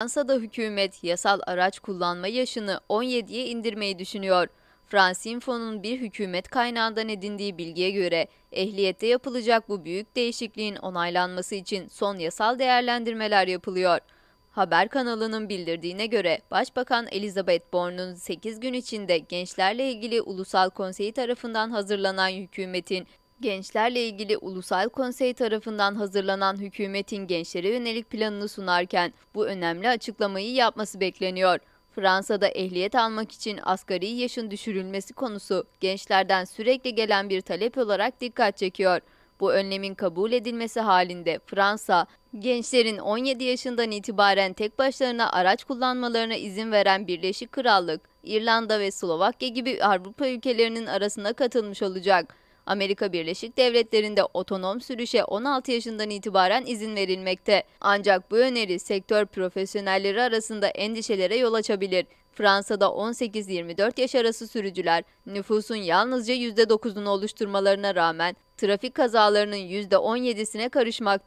Fransa'da hükümet yasal araç kullanma yaşını 17'ye indirmeyi düşünüyor. Fransinfo'nun bir hükümet kaynağından edindiği bilgiye göre ehliyette yapılacak bu büyük değişikliğin onaylanması için son yasal değerlendirmeler yapılıyor. Haber kanalının bildirdiğine göre Başbakan Elizabeth Borne'un 8 gün içinde gençlerle ilgili Ulusal Konseyi tarafından hazırlanan hükümetin Gençlerle ilgili Ulusal Konsey tarafından hazırlanan hükümetin gençlere yönelik planını sunarken bu önemli açıklamayı yapması bekleniyor. Fransa'da ehliyet almak için asgari yaşın düşürülmesi konusu gençlerden sürekli gelen bir talep olarak dikkat çekiyor. Bu önlemin kabul edilmesi halinde Fransa, gençlerin 17 yaşından itibaren tek başlarına araç kullanmalarına izin veren Birleşik Krallık, İrlanda ve Slovakya gibi Avrupa ülkelerinin arasına katılmış olacak. Amerika Birleşik Devletleri'nde otonom sürüşe 16 yaşından itibaren izin verilmekte. Ancak bu öneri sektör profesyonelleri arasında endişelere yol açabilir. Fransa'da 18-24 yaş arası sürücüler nüfusun yalnızca %9'unu oluşturmalarına rağmen trafik kazalarının %17'sine karışmakta.